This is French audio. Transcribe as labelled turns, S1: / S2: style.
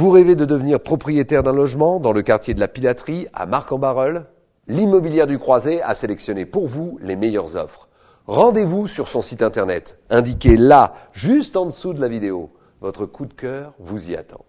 S1: Vous rêvez de devenir propriétaire d'un logement dans le quartier de la Pilaterie à Marc-en-Barœul L'immobilière du Croisé a sélectionné pour vous les meilleures offres. Rendez-vous sur son site internet, indiqué là, juste en dessous de la vidéo. Votre coup de cœur vous y attend.